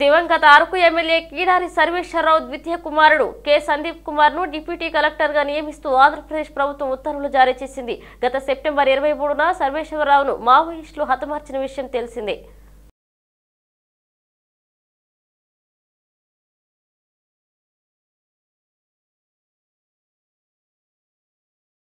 దివంగత అరకు ఎమ్మెల్యే కీడారి సర్వేశ్వరరావు ద్వితీయ కుమారుడు కె సందీప్ కుమార్ ను డిప్యూటీ కలెక్టర్ గా నియమిస్తూ ఆంధ్రప్రదేశ్ ప్రభుత్వం ఉత్తర్వులు జారీ చేసింది గత సెప్టెంబర్ ఇరవై మూడున సర్వేశ్వరరావును మావోయిస్టులు హతమార్చిన విషయం తెలిసిందే